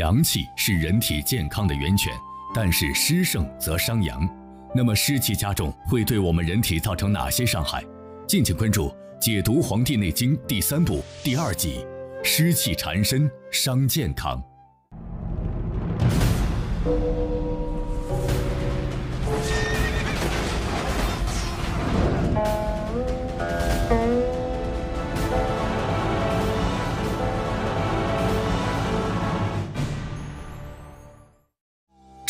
阳气是人体健康的源泉，但是湿盛则伤阳。那么湿气加重会对我们人体造成哪些伤害？敬请关注《解读黄帝内经》第三部第二集：湿气缠身伤健康。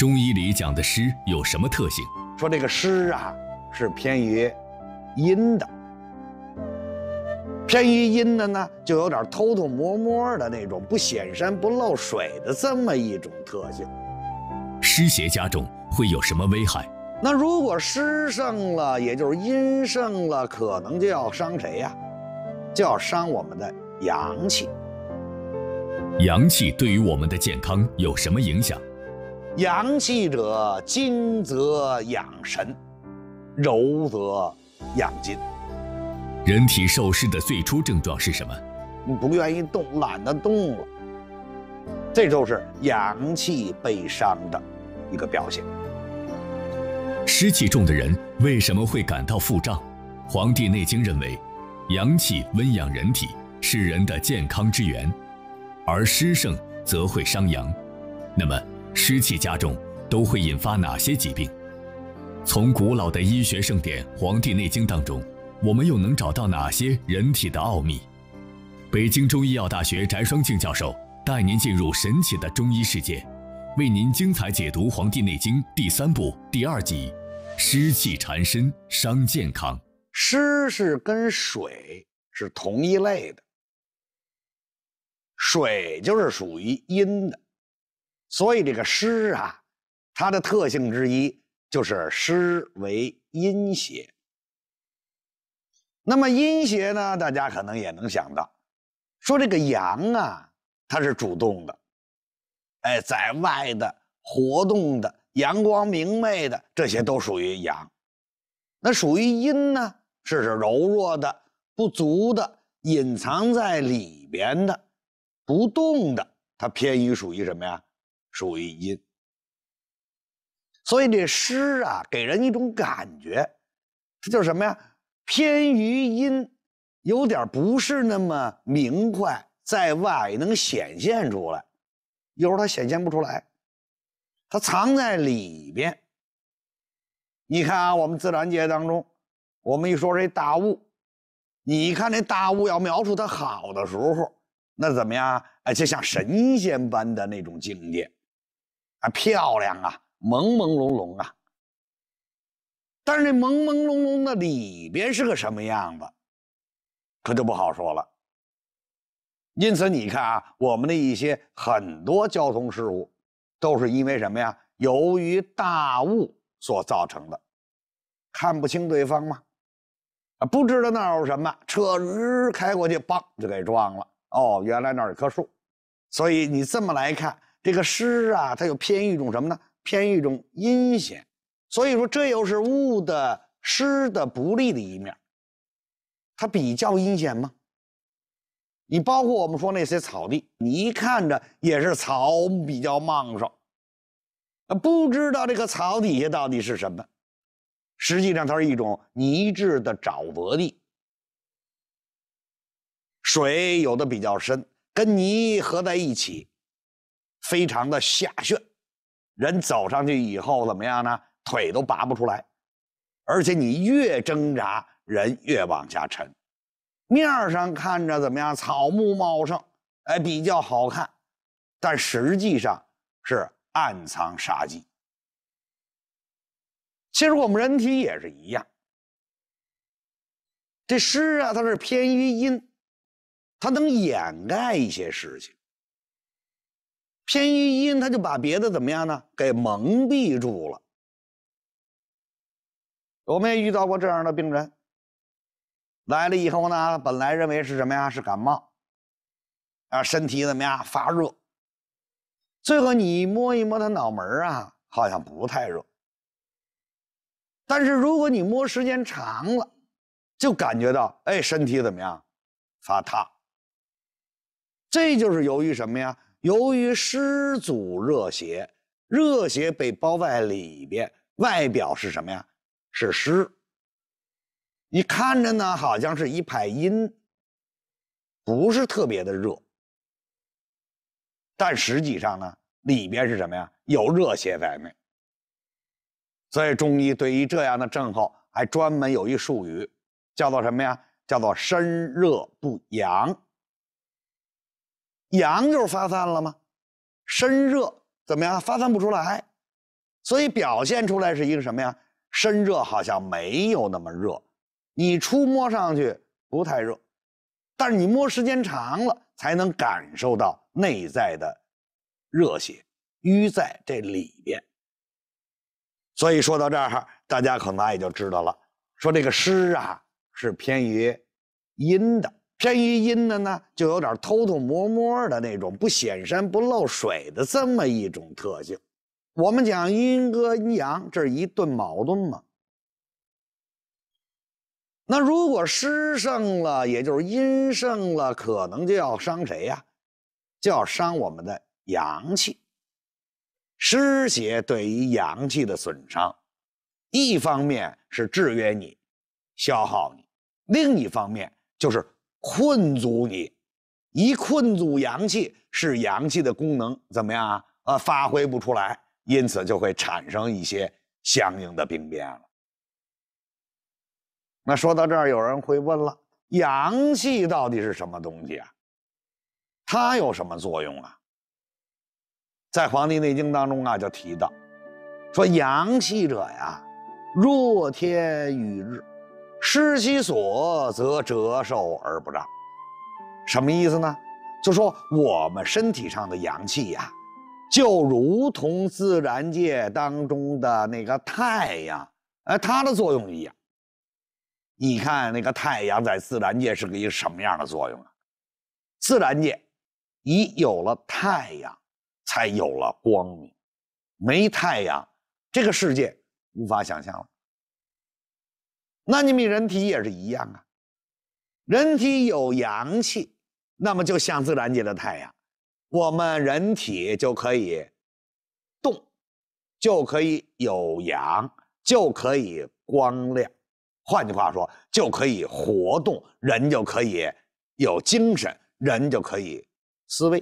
中医里讲的湿有什么特性？说这个湿啊，是偏于阴的，偏于阴的呢，就有点偷偷摸摸的那种，不显山不漏水的这么一种特性。湿邪加重会有什么危害？那如果湿盛了，也就是阴盛了，可能就要伤谁呀？就要伤我们的阳气。阳气对于我们的健康有什么影响？阳气者，精则养神，柔则养筋。人体受湿的最初症状是什么？不愿意动，懒得动了。这就是阳气被伤的一个表现。湿气重的人为什么会感到腹胀？《黄帝内经》认为，阳气温养人体是人的健康之源，而湿盛则会伤阳。那么？湿气加重都会引发哪些疾病？从古老的医学盛典《黄帝内经》当中，我们又能找到哪些人体的奥秘？北京中医药大学翟双庆教授带您进入神奇的中医世界，为您精彩解读《黄帝内经》第三部第二集：湿气缠身伤健康。湿是跟水是同一类的，水就是属于阴的。所以这个湿啊，它的特性之一就是湿为阴邪。那么阴邪呢，大家可能也能想到，说这个阳啊，它是主动的，哎，在外的活动的，阳光明媚的，这些都属于阳。那属于阴呢，是柔弱的、不足的、隐藏在里边的、不动的，它偏于属于什么呀？属于阴，所以这诗啊，给人一种感觉，它就是什么呀？偏于阴，有点不是那么明快，在外能显现出来，有时候它显现不出来，它藏在里边。你看啊，我们自然界当中，我们一说这大雾，你看这大雾要描述它好的时候，那怎么样？哎，就像神仙般的那种境界。啊，漂亮啊，朦朦胧胧啊，但是那朦朦胧胧的里边是个什么样子，可就不好说了。因此，你看啊，我们的一些很多交通事故，都是因为什么呀？由于大雾所造成的，看不清对方吗？啊，不知道那有什么车，日开过去，邦就给撞了。哦，原来那儿有棵树，所以你这么来看。这个湿啊，它又偏一种什么呢？偏一种阴险，所以说这又是雾的湿的不利的一面。它比较阴险吗？你包括我们说那些草地，你一看着也是草比较茂盛，不知道这个草底下到底是什么，实际上它是一种泥质的沼泽地，水有的比较深，跟泥合在一起。非常的下旋，人走上去以后怎么样呢？腿都拔不出来，而且你越挣扎，人越往下沉。面上看着怎么样？草木茂盛，哎，比较好看，但实际上是暗藏杀机。其实我们人体也是一样，这湿啊，它是偏于阴，它能掩盖一些事情。偏于阴，他就把别的怎么样呢？给蒙蔽住了。我们也遇到过这样的病人，来了以后呢，本来认为是什么呀？是感冒，啊，身体怎么样？发热。最后你摸一摸他脑门啊，好像不太热。但是如果你摸时间长了，就感觉到哎，身体怎么样？发烫。这就是由于什么呀？由于湿阻热邪，热邪被包在里边，外表是什么呀？是湿。你看着呢，好像是一派阴，不是特别的热，但实际上呢，里边是什么呀？有热邪在内。所以中医对于这样的症候，还专门有一术语，叫做什么呀？叫做“身热不扬”。阳就是发散了吗？身热怎么样？发散不出来，所以表现出来是一个什么呀？身热好像没有那么热，你触摸上去不太热，但是你摸时间长了才能感受到内在的热血淤在这里边。所以说到这儿，大家可能也就知道了，说这个湿啊是偏于阴的。偏于阴的呢，就有点偷偷摸摸的那种，不显山不漏水的这么一种特性。我们讲阴格阴阳，这是一对矛盾嘛。那如果湿盛了，也就是阴盛了，可能就要伤谁呀？就要伤我们的阳气。湿邪对于阳气的损伤，一方面是制约你、消耗你，另一方面就是。困阻你，一困阻阳气，使阳气的功能怎么样啊？呃，发挥不出来，因此就会产生一些相应的病变了。那说到这儿，有人会问了：阳气到底是什么东西啊？它有什么作用啊？在《黄帝内经》当中啊，就提到说，阳气者呀，若天与日。失其所则折寿而不长，什么意思呢？就说我们身体上的阳气呀，就如同自然界当中的那个太阳，哎，它的作用一样。你看那个太阳在自然界是个一什么样的作用啊？自然界，已有了太阳，才有了光明，没太阳，这个世界无法想象了。那你们人体也是一样啊，人体有阳气，那么就像自然界的太阳，我们人体就可以动，就可以有阳，就可以光亮。换句话说，就可以活动，人就可以有精神，人就可以思维。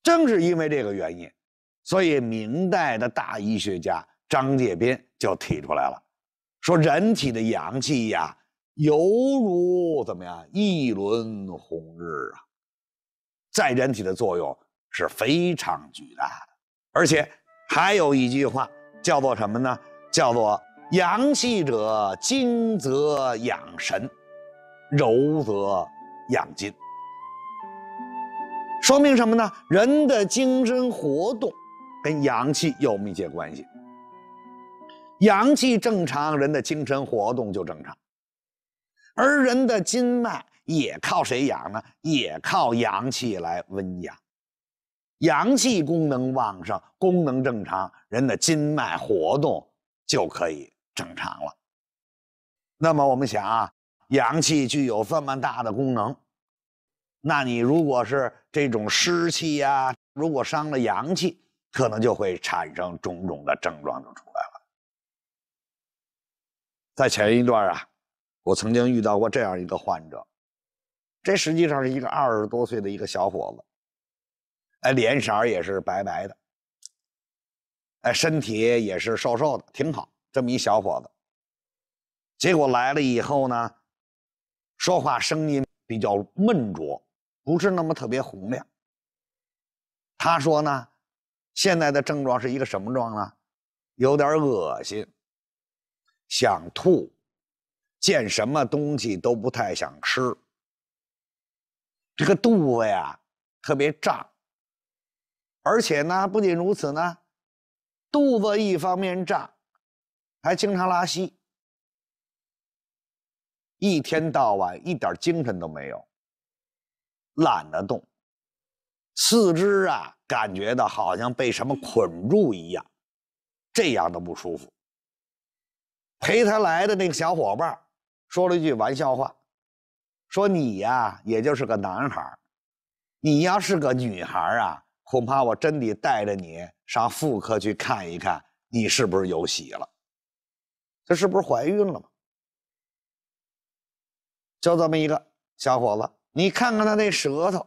正是因为这个原因，所以明代的大医学家张介宾就提出来了。说人体的阳气呀，犹如怎么样一轮红日啊，在人体的作用是非常巨大的。而且还有一句话叫做什么呢？叫做“阳气者，精则养神，柔则养筋”。说明什么呢？人的精神活动跟阳气有密切关系。阳气正常，人的精神活动就正常，而人的筋脉也靠谁养呢？也靠阳气来温养。阳气功能旺盛、功能正常，人的筋脉活动就可以正常了。那么我们想啊，阳气具有这么大的功能，那你如果是这种湿气呀，如果伤了阳气，可能就会产生种种的症状，就出来了。在前一段啊，我曾经遇到过这样一个患者，这实际上是一个二十多岁的一个小伙子，哎，脸色也是白白的，哎，身体也是瘦瘦的，挺好，这么一小伙子，结果来了以后呢，说话声音比较闷浊，不是那么特别洪亮。他说呢，现在的症状是一个什么状呢？有点恶心。想吐，见什么东西都不太想吃。这个肚子呀，特别胀。而且呢，不仅如此呢，肚子一方面胀，还经常拉稀。一天到晚一点精神都没有，懒得动，四肢啊感觉到好像被什么捆住一样，这样的不舒服。陪他来的那个小伙伴，说了一句玩笑话，说你呀，也就是个男孩你要是个女孩啊，恐怕我真得带着你上妇科去看一看，你是不是有喜了？她是不是怀孕了就这么一个小伙子，你看看他那舌头，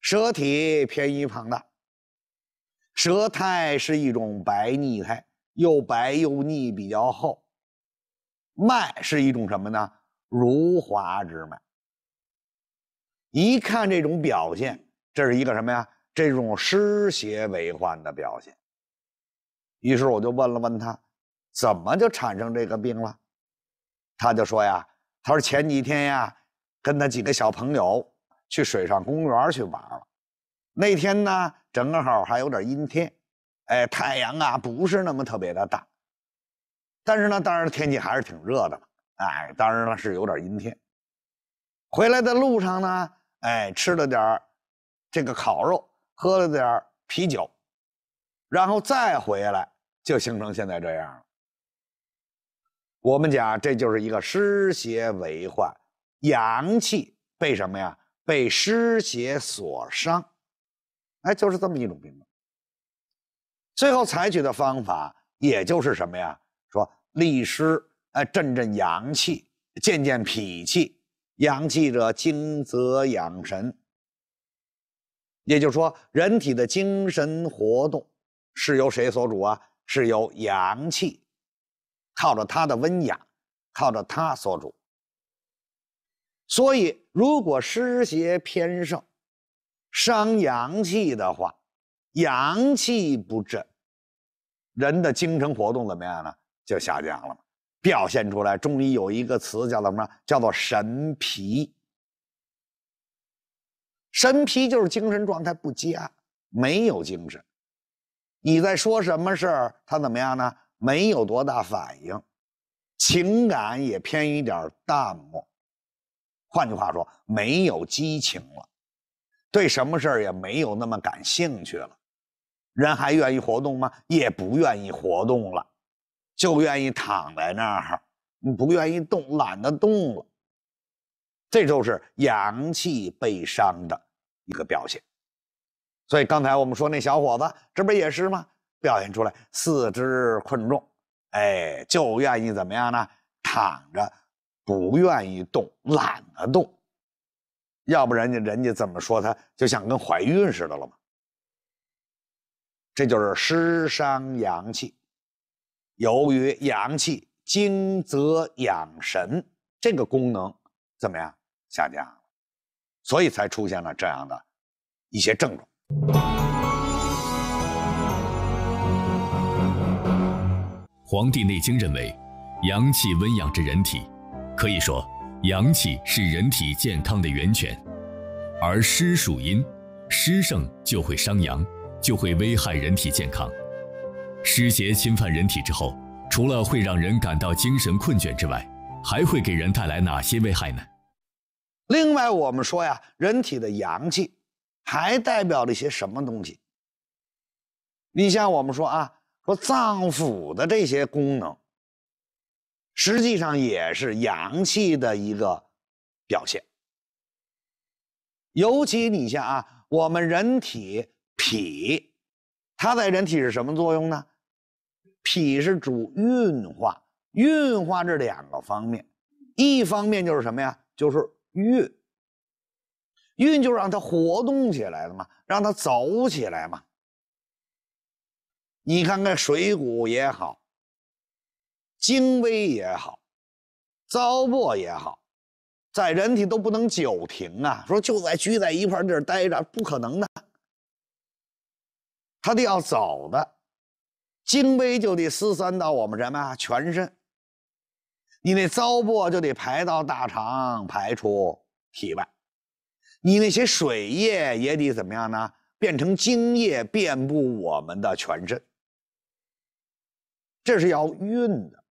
舌体偏于庞大，舌苔是一种白腻苔，又白又腻，比较厚。脉是一种什么呢？如华之脉。一看这种表现，这是一个什么呀？这种湿邪为患的表现。于是我就问了问他，怎么就产生这个病了？他就说呀，他说前几天呀，跟他几个小朋友去水上公园去玩了。那天呢，正好还有点阴天，哎，太阳啊不是那么特别的大。但是呢，当然天气还是挺热的嘛，哎，当然了是有点阴天。回来的路上呢，哎，吃了点这个烤肉，喝了点啤酒，然后再回来就形成现在这样了。我们讲这就是一个湿邪为患，阳气被什么呀？被湿邪所伤，哎，就是这么一种病。最后采取的方法也就是什么呀？利湿，呃，阵阵阳气，健健脾气。阳气者，精则养神。也就是说，人体的精神活动是由谁所主啊？是由阳气，靠着它的温养，靠着它所主。所以，如果湿邪偏盛，伤阳气的话，阳气不振，人的精神活动怎么样呢？就下降了嘛，表现出来中医有一个词叫什么叫做神疲。神疲就是精神状态不佳，没有精神。你在说什么事儿，他怎么样呢？没有多大反应，情感也偏一点淡漠。换句话说，没有激情了，对什么事儿也没有那么感兴趣了。人还愿意活动吗？也不愿意活动了。就愿意躺在那儿，不愿意动，懒得动了，这就是阳气被伤的一个表现。所以刚才我们说那小伙子，这不也是吗？表现出来四肢困重，哎，就愿意怎么样呢？躺着，不愿意动，懒得动。要不人家人家怎么说他就像跟怀孕似的了吗？这就是湿伤阳气。由于阳气精则养神这个功能怎么样下降了，所以才出现了这样的一些症状。《黄帝内经》认为，阳气温养着人体，可以说阳气是人体健康的源泉，而湿属阴，湿盛就会伤阳，就会危害人体健康。湿邪侵犯人体之后，除了会让人感到精神困倦之外，还会给人带来哪些危害呢？另外，我们说呀，人体的阳气还代表了一些什么东西？你像我们说啊，说脏腑的这些功能，实际上也是阳气的一个表现。尤其你像啊，我们人体脾，它在人体是什么作用呢？脾是主运化，运化这两个方面，一方面就是什么呀？就是运，运就让它活动起来了嘛，让它走起来嘛。你看看水谷也好，精微也好，糟粕也好，在人体都不能久停啊。说就在聚在一块地儿待着，不可能的，它得要走的。精微就得四散到我们什么啊全身，你那糟粕就得排到大肠排出体外，你那些水液也得怎么样呢？变成精液遍布我们的全身，这是要运的，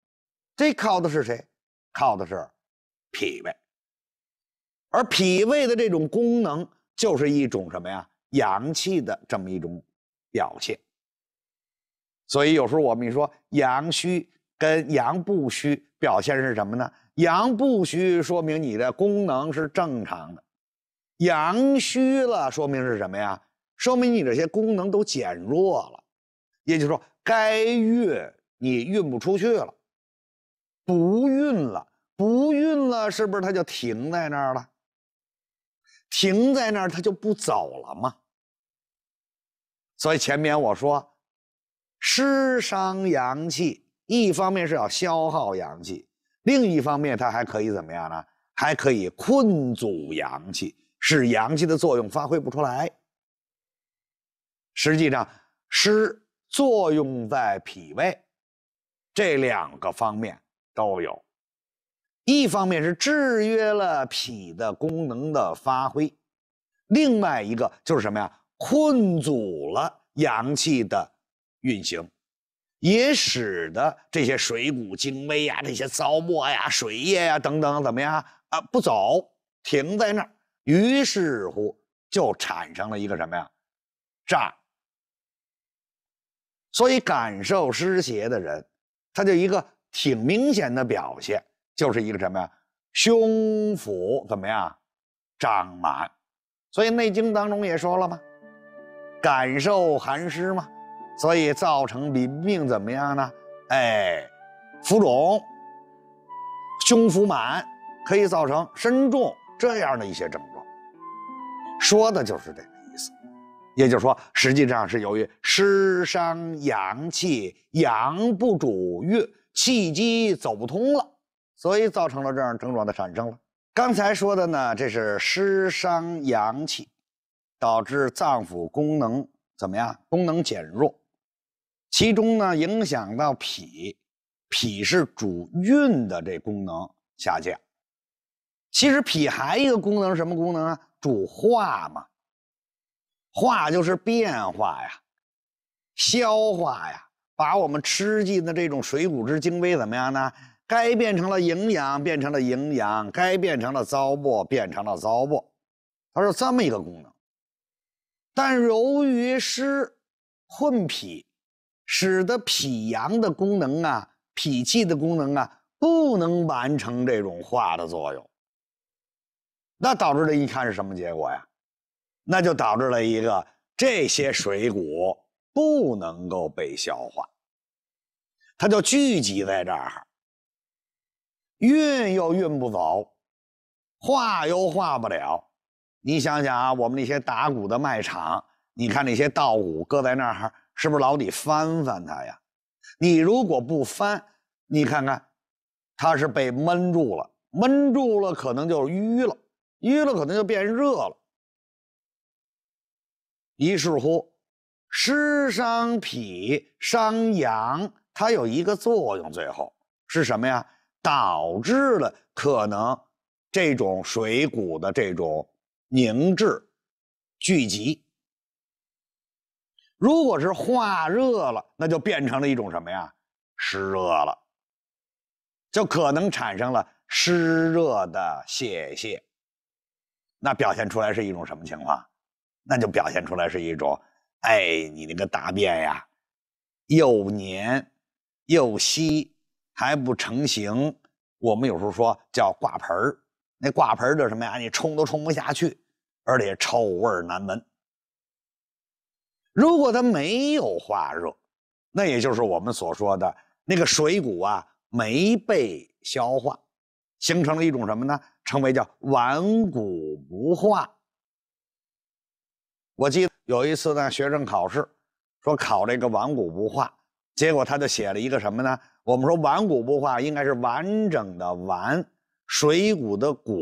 这靠的是谁？靠的是脾胃，而脾胃的这种功能就是一种什么呀？阳气的这么一种表现。所以有时候我们说阳虚跟阳不虚表现是什么呢？阳不虚说明你的功能是正常的，阳虚了说明是什么呀？说明你这些功能都减弱了，也就是说该运你运不出去了，不运了，不运了，是不是它就停在那儿了？停在那儿它就不走了嘛。所以前面我说。湿伤阳气，一方面是要消耗阳气，另一方面它还可以怎么样呢？还可以困阻阳气，使阳气的作用发挥不出来。实际上，湿作用在脾胃这两个方面都有，一方面是制约了脾的功能的发挥，另外一个就是什么呀？困阻了阳气的。运行也使得这些水谷精微呀、这些糟粕呀、水液呀等等，怎么样啊？不走，停在那儿。于是乎就产生了一个什么呀？炸。所以感受湿邪的人，他就一个挺明显的表现，就是一个什么呀？胸腹怎么样？胀满。所以《内经》当中也说了嘛，感受寒湿嘛。所以造成淋病怎么样呢？哎，浮肿、胸腹满，可以造成身重这样的一些症状。说的就是这个意思。也就是说，实际上是由于湿伤阳气，阳不主运，气机走不通了，所以造成了这样症状的产生了。刚才说的呢，这是湿伤阳气，导致脏腑功能怎么样？功能减弱。其中呢，影响到脾，脾是主运的这功能下降。其实脾还一个功能，什么功能啊？主化嘛，化就是变化呀，消化呀，把我们吃进的这种水谷之精微怎么样呢？该变成了营养，变成了营养；该变成了糟粕，变成了糟粕。它是这么一个功能。但由于湿困脾。使得脾阳的功能啊，脾气的功能啊，不能完成这种化的作用，那导致了一看是什么结果呀？那就导致了一个这些水谷不能够被消化，它就聚集在这儿，运又运不走，化又化不了。你想想啊，我们那些打谷的麦场，你看那些稻谷搁在那儿。是不是老得翻翻它呀？你如果不翻，你看看，它是被闷住了，闷住了，可能就淤了，淤了，可能就变热了。于是乎，湿伤脾，伤阳，它有一个作用，最后是什么呀？导致了可能这种水谷的这种凝滞、聚集。如果是化热了，那就变成了一种什么呀？湿热了，就可能产生了湿热的泄泻。那表现出来是一种什么情况？那就表现出来是一种，哎，你那个大便呀，又黏又稀，还不成形。我们有时候说叫挂盆儿，那挂盆儿叫什么呀？你冲都冲不下去，而且臭味难闻。如果它没有化热，那也就是我们所说的那个水谷啊没被消化，形成了一种什么呢？称为叫顽固不化。我记得有一次呢，学生考试说考这个顽固不化，结果他就写了一个什么呢？我们说顽固不化应该是完整的顽水谷的谷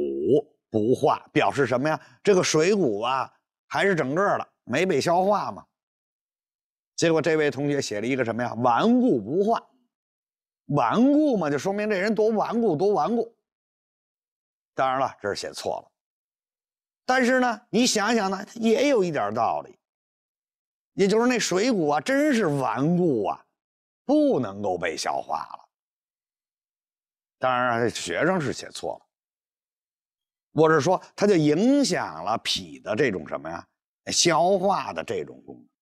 不化，表示什么呀？这个水谷啊还是整个的，没被消化嘛。结果这位同学写了一个什么呀？顽固不化，顽固嘛，就说明这人多顽固，多顽固。当然了，这是写错了，但是呢，你想想呢，也有一点道理，也就是那水谷啊，真是顽固啊，不能够被消化了。当然，学生是写错了，我是说，它就影响了脾的这种什么呀，消化的这种功能。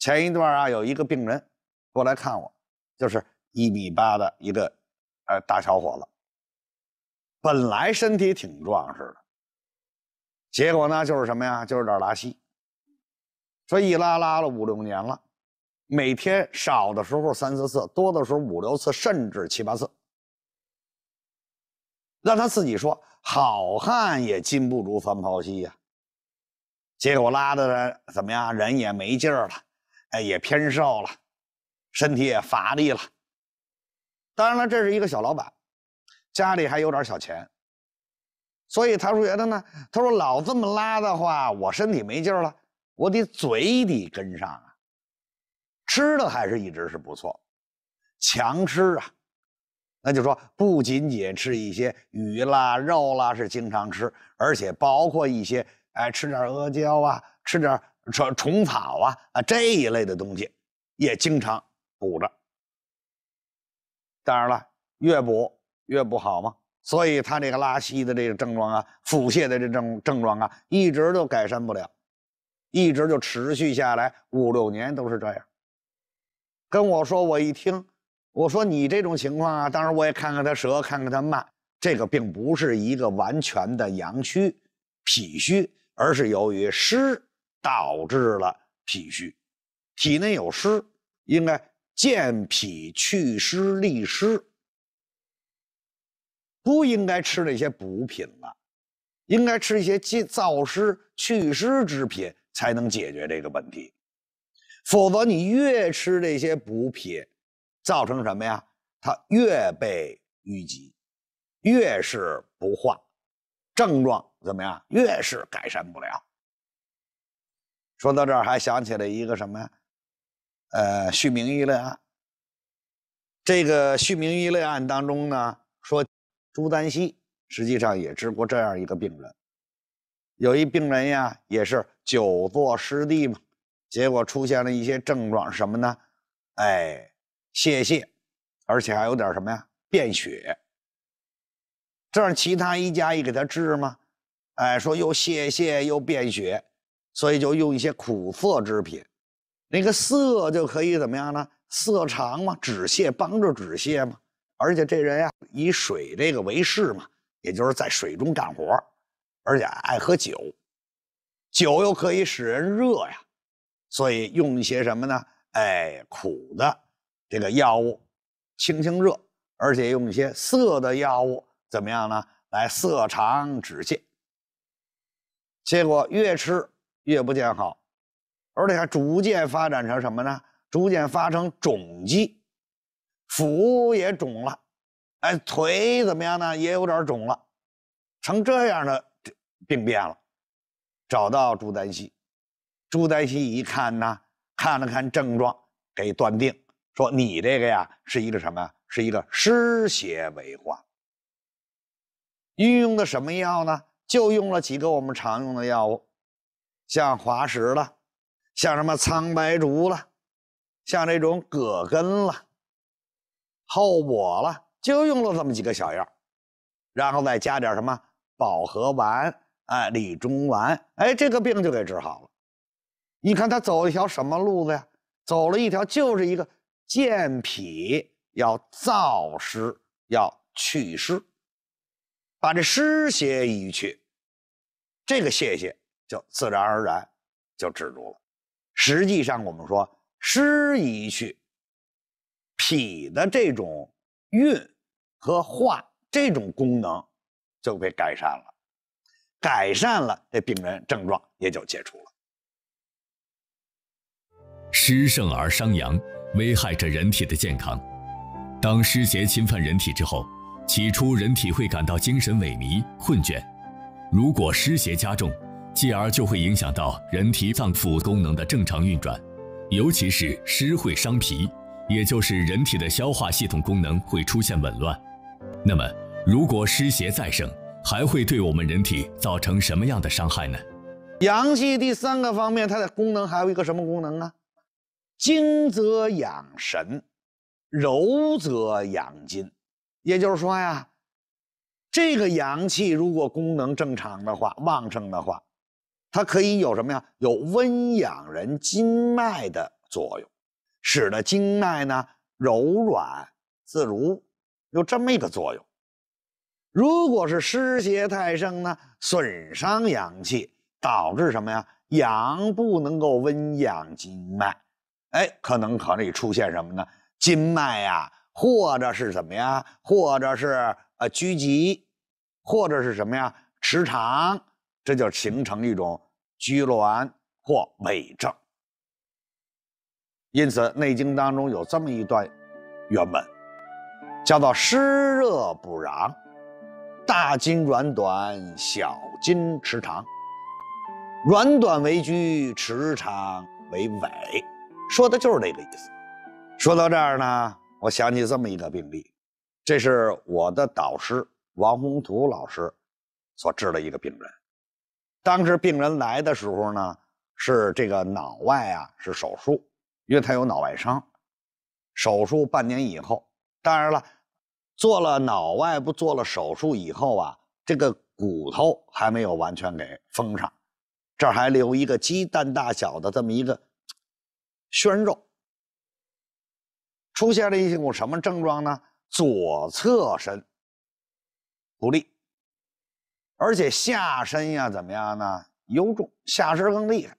前一段啊，有一个病人过来看我，就是一米八的一个呃大小伙子，本来身体挺壮实的，结果呢就是什么呀，就是点拉稀，说一拉拉了五六年了，每天少的时候三四次，多的时候五六次，甚至七八次。让他自己说，好汉也禁不住翻泡稀呀，结果拉的怎么样，人也没劲儿了。哎，也偏瘦了，身体也乏力了。当然了，这是一个小老板，家里还有点小钱，所以他说觉得呢，他说老这么拉的话，我身体没劲了，我得嘴得跟上啊。吃的还是一直是不错，强吃啊，那就说不仅仅吃一些鱼啦、肉啦是经常吃，而且包括一些哎，吃点阿胶啊，吃点。说虫草啊啊这一类的东西，也经常补着。当然了，越补越不好嘛。所以他这个拉稀的这个症状啊，腹泻的这症症状啊，一直都改善不了，一直就持续下来五六年都是这样。跟我说，我一听，我说你这种情况啊，当然我也看看他舌，看看他脉，这个并不是一个完全的阳虚、脾虚，而是由于湿。导致了脾虚，体内有湿，应该健脾祛湿利湿，不应该吃那些补品了，应该吃一些健燥湿祛湿之品才能解决这个问题。否则，你越吃这些补品，造成什么呀？它越被淤积，越是不化，症状怎么样？越是改善不了。说到这儿，还想起了一个什么呀？呃，续命一类案。这个续命一类案当中呢，说朱丹溪实际上也治过这样一个病人。有一病人呀，也是久坐湿地嘛，结果出现了一些症状什么呢？哎，泄泻，而且还有点什么呀，便血。这样其他医家也给他治吗？哎，说又泄泻又便血。所以就用一些苦涩之品，那个涩就可以怎么样呢？涩肠嘛，止泻，帮助止泻嘛。而且这人呀，以水这个为事嘛，也就是在水中干活，而且爱喝酒，酒又可以使人热呀，所以用一些什么呢？哎，苦的这个药物清清热，而且用一些涩的药物怎么样呢？来涩肠止泻。结果越吃。越不见好，而且还逐渐发展成什么呢？逐渐发生肿积，腹也肿了，哎，腿怎么样呢？也有点肿了，成这样的病变了。找到朱丹溪，朱丹溪一看呢，看了看症状，给断定说你这个呀是一个什么呀？是一个湿邪为患。运用的什么药呢？就用了几个我们常用的药物。像滑石了，像什么苍白竹了，像这种葛根了、厚果了，就用了这么几个小药，然后再加点什么保和丸、哎理中丸，哎这个病就给治好了。你看他走一条什么路子呀？走了一条就是一个健脾，要燥湿，要祛湿，把这湿邪移去，这个谢谢就自然而然就止住了。实际上，我们说湿一去，脾的这种运和化这种功能就被改善了，改善了，这病人症状也就解除了。湿盛而伤阳，危害着人体的健康。当湿邪侵犯人体之后，起初人体会感到精神萎靡、困倦，如果湿邪加重。继而就会影响到人体脏腑功能的正常运转，尤其是湿会伤脾，也就是人体的消化系统功能会出现紊乱。那么，如果湿邪再盛，还会对我们人体造成什么样的伤害呢？阳气第三个方面，它的功能还有一个什么功能啊？精则养神，柔则养筋。也就是说呀，这个阳气如果功能正常的话，旺盛的话。它可以有什么呀？有温养人经脉的作用，使得经脉呢柔软自如，有这么一个作用。如果是湿邪太盛呢，损伤阳气，导致什么呀？阳不能够温养经脉，哎，可能可能出现什么呢？经脉呀，或者是怎么呀？或者是呃拘急，或者是什么呀时长。这就形成一种拘挛或痿症，因此《内经》当中有这么一段原文，叫做“湿热补阳，大筋软短，小筋弛长，软短为拘，弛长为痿”，说的就是这个意思。说到这儿呢，我想起这么一个病例，这是我的导师王宏图老师所治的一个病人。当时病人来的时候呢，是这个脑外啊，是手术，因为他有脑外伤。手术半年以后，当然了，做了脑外不做了手术以后啊，这个骨头还没有完全给封上，这还留一个鸡蛋大小的这么一个宣肉，出现了一种什么症状呢？左侧身不利。而且下身呀，怎么样呢？尤重下身更厉害，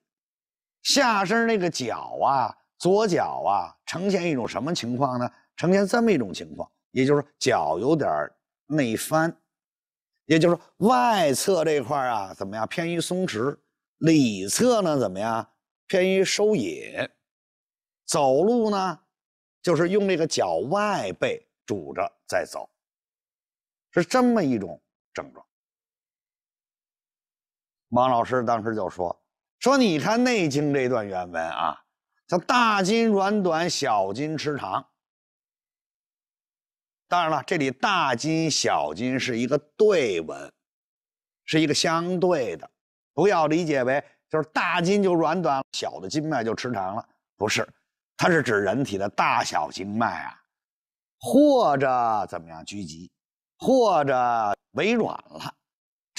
下身那个脚啊，左脚啊，呈现一种什么情况呢？呈现这么一种情况，也就是脚有点内翻，也就是外侧这块啊，怎么样偏于松弛，里侧呢，怎么样偏于收引，走路呢，就是用那个脚外背拄着在走，是这么一种症状。王老师当时就说：“说你看《内经》这段原文啊，叫‘大筋软短，小筋吃长’。当然了，这里‘大筋’‘小筋’是一个对文，是一个相对的，不要理解为就是大筋就软短，小的筋脉就吃长了，不是。它是指人体的大小筋脉啊，或者怎么样聚集，或者微软了。”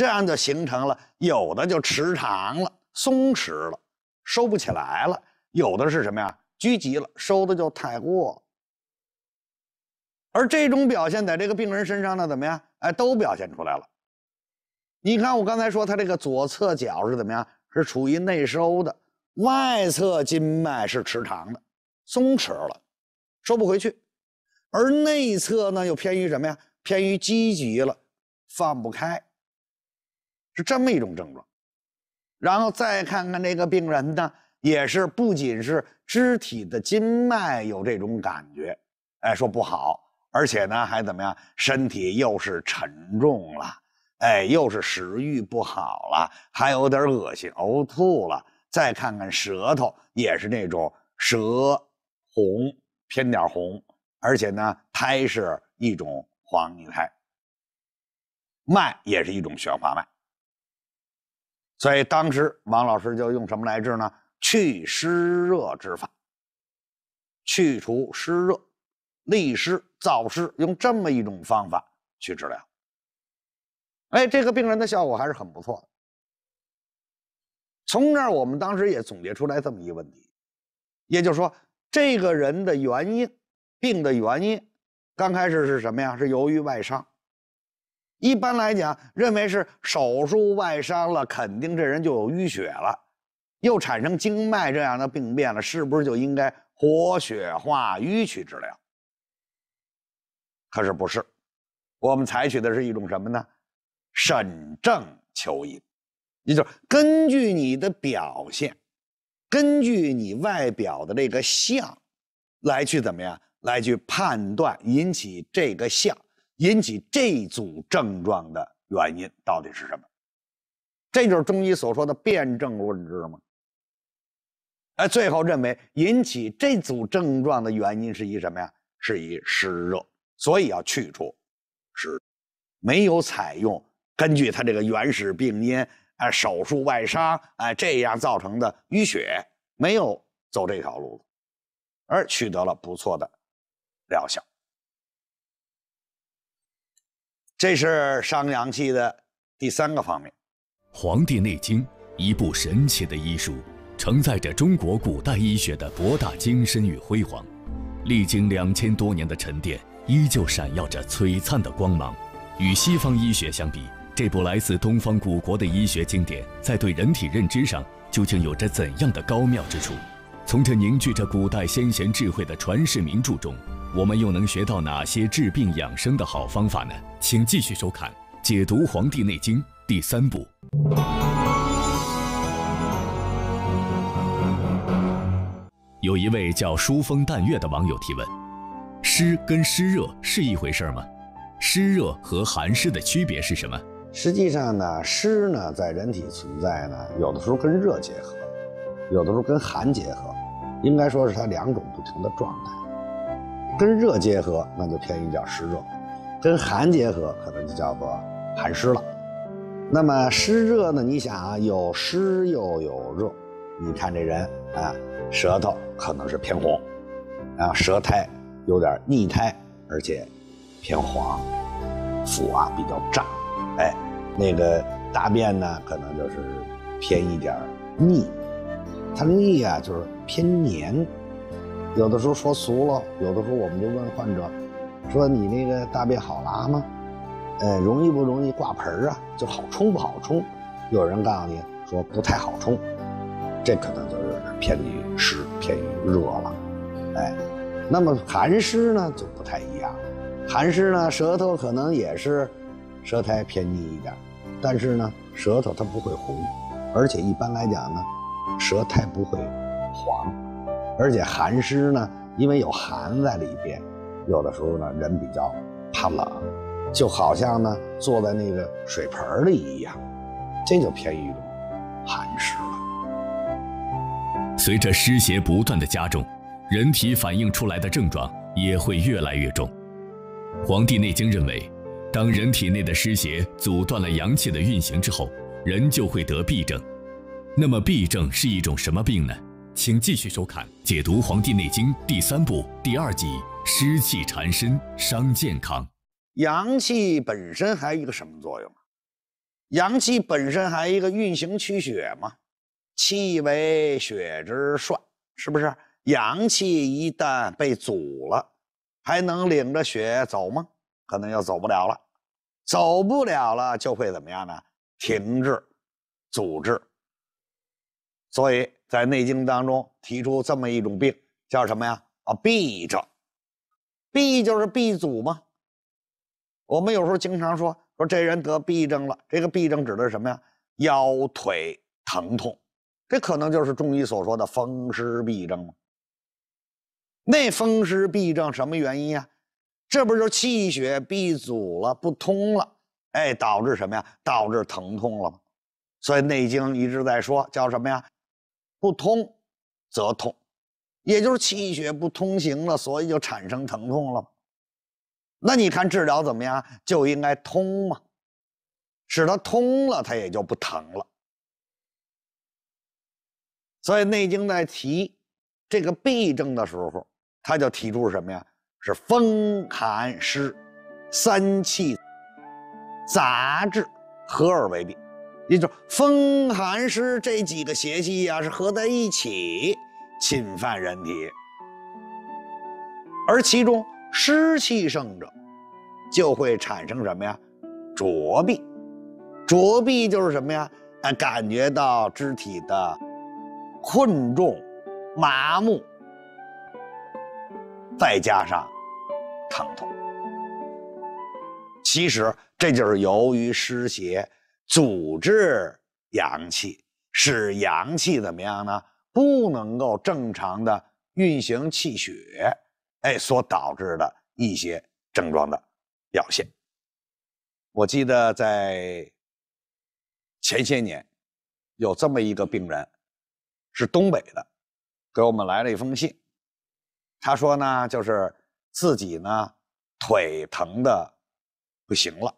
这样就形成了，有的就弛长了、松弛了，收不起来了；有的是什么呀？拘急了，收的就太过。而这种表现在这个病人身上呢，怎么样？哎，都表现出来了。你看，我刚才说他这个左侧脚是怎么样？是处于内收的，外侧筋脉是弛长的、松弛了，收不回去；而内侧呢，又偏于什么呀？偏于积极了，放不开。是这么一种症状，然后再看看这个病人呢，也是不仅是肢体的筋脉有这种感觉，哎，说不好，而且呢还怎么样，身体又是沉重了，哎，又是食欲不好了，还有点恶心呕吐了。再看看舌头，也是那种舌红偏点红，而且呢苔是一种黄腻苔，脉也是一种玄滑脉。所以当时王老师就用什么来治呢？祛湿热之法，去除湿热，利湿燥湿，用这么一种方法去治疗。哎，这个病人的效果还是很不错的。从那儿我们当时也总结出来这么一个问题，也就是说这个人的原因，病的原因，刚开始是什么呀？是由于外伤。一般来讲，认为是手术外伤了，肯定这人就有淤血了，又产生经脉这样的病变了，是不是就应该活血化瘀去治疗？可是不是，我们采取的是一种什么呢？审症求医，也就是根据你的表现，根据你外表的这个相，来去怎么样，来去判断引起这个相。引起这组症状的原因到底是什么？这就是中医所说的辩证论治吗？哎，最后认为引起这组症状的原因是以什么呀？是以湿热，所以要去除湿。没有采用根据他这个原始病因，哎，手术外伤，哎，这样造成的淤血，没有走这条路子，而取得了不错的疗效。这是伤阳气的第三个方面，《黄帝内经》一部神奇的医书，承载着中国古代医学的博大精深与辉煌，历经两千多年的沉淀，依旧闪耀着璀璨的光芒。与西方医学相比，这部来自东方古国的医学经典，在对人体认知上究竟有着怎样的高妙之处？从这凝聚着古代先贤智慧的传世名著中。我们又能学到哪些治病养生的好方法呢？请继续收看《解读黄帝内经》第三部。有一位叫疏风淡月的网友提问：湿跟湿热是一回事吗？湿热和寒湿的区别是什么？实际上呢，湿呢在人体存在呢，有的时候跟热结合，有的时候跟寒结合，应该说是它两种不同的状态。跟热结合，那就偏一点湿热；跟寒结合，可能就叫做寒湿了。那么湿热呢？你想啊，有湿又有热，你看这人啊，舌头可能是偏红，啊，舌苔有点腻苔，而且偏黄，腹啊比较胀，哎，那个大便呢，可能就是偏一点腻，它腻啊，就是偏黏。有的时候说俗了，有的时候我们就问患者，说你那个大便好拉吗？呃，容易不容易挂盆儿啊？就好冲不好冲？有人告诉你说不太好冲，这可能就是偏于湿偏于热了，哎，那么寒湿呢就不太一样，寒湿呢舌头可能也是舌苔偏腻一点，但是呢舌头它不会红，而且一般来讲呢舌苔不会黄。而且寒湿呢，因为有寒在里边，有的时候呢人比较怕冷，就好像呢坐在那个水盆里一样，这就偏一种寒湿了。随着湿邪不断的加重，人体反映出来的症状也会越来越重。《黄帝内经》认为，当人体内的湿邪阻断了阳气的运行之后，人就会得痹症。那么痹症是一种什么病呢？请继续收看。解读《黄帝内经》第三部第二集：湿气缠身伤健康。阳气本身还有一个什么作用？阳气本身还一个运行驱血嘛？气为血之帅，是不是？阳气一旦被阻了，还能领着血走吗？可能又走不了了。走不了了，就会怎么样呢？停滞，阻滞。所以。在《内经》当中提出这么一种病，叫什么呀？啊，痹症，痹就是痹阻嘛。我们有时候经常说说这人得痹症了，这个痹症指的是什么呀？腰腿疼痛，这可能就是中医所说的风湿痹症吗？那风湿痹症什么原因呀？这不就气血痹阻了，不通了，哎，导致什么呀？导致疼痛了嘛。所以《内经》一直在说叫什么呀？不通则痛，也就是气血不通行了，所以就产生疼痛了。那你看治疗怎么样？就应该通嘛，使它通了，它也就不疼了。所以《内经》在提这个痹症的时候，他就提出什么呀？是风寒湿三气杂治，合而为一。也就风寒湿这几个邪气呀，是合在一起侵犯人体，而其中湿气盛者，就会产生什么呀？浊痹，浊痹就是什么呀？啊，感觉到肢体的困重、麻木，再加上疼痛。其实这就是由于湿邪。阻滞阳气，使阳气怎么样呢？不能够正常的运行气血，哎，所导致的一些症状的表现。我记得在前些年，有这么一个病人，是东北的，给我们来了一封信，他说呢，就是自己呢腿疼的不行了。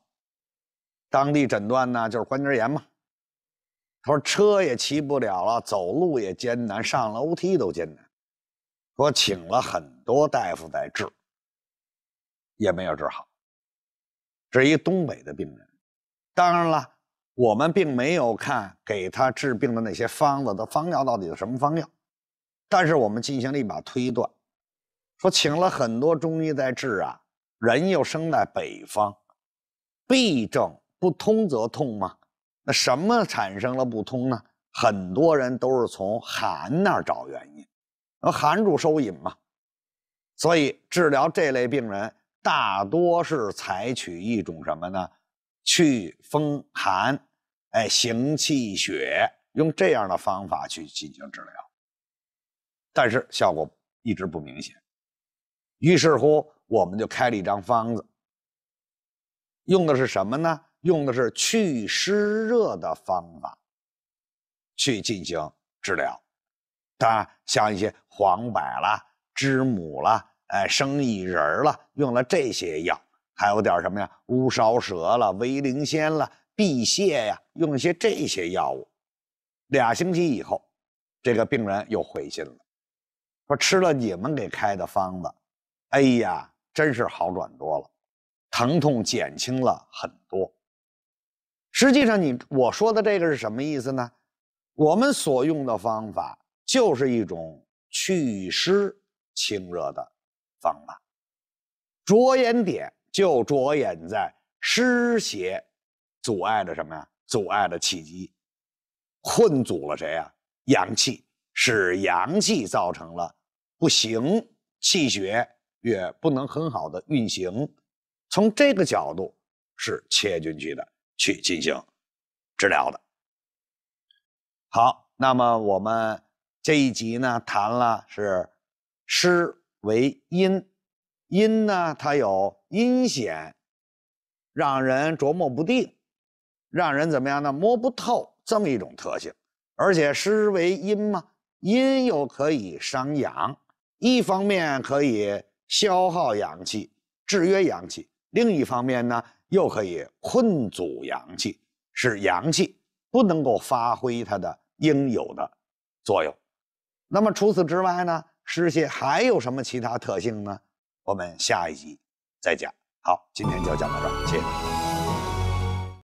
当地诊断呢，就是关节炎嘛。他说车也骑不了了，走路也艰难，上楼梯都艰难。说请了很多大夫在治，也没有治好。至于东北的病人，当然了，我们并没有看给他治病的那些方子的方药到底是什么方药，但是我们进行了一把推断，说请了很多中医在治啊，人又生在北方，痹症。不通则痛吗？那什么产生了不通呢？很多人都是从寒那儿找原因，那寒主收引嘛，所以治疗这类病人大多是采取一种什么呢？祛风寒，哎，行气血，用这样的方法去进行治疗，但是效果一直不明显。于是乎，我们就开了一张方子，用的是什么呢？用的是祛湿热的方法去进行治疗，当然像一些黄柏啦、知母啦、哎生薏仁啦，了，用了这些药，还有点什么呀？乌梢蛇了、威灵仙了、辟邪呀，用一些这些药物。俩星期以后，这个病人又回信了，说吃了你们给开的方子，哎呀，真是好转多了，疼痛减轻了很多。实际上，你我说的这个是什么意思呢？我们所用的方法就是一种祛湿清热的方法，着眼点就着眼在湿邪阻碍着什么呀？阻碍着气机，困阻了谁啊？阳气，使阳气造成了不行，气血也不能很好的运行。从这个角度是切进去的。去进行治疗的。好，那么我们这一集呢，谈了是湿为阴，阴呢它有阴险，让人琢磨不定，让人怎么样呢？摸不透这么一种特性。而且湿为阴嘛，阴又可以伤阳，一方面可以消耗阳气，制约阳气，另一方面呢？又可以困阻阳气，使阳气不能够发挥它的应有的作用。那么除此之外呢？湿邪还有什么其他特性呢？我们下一集再讲。好，今天就讲到这儿，谢谢。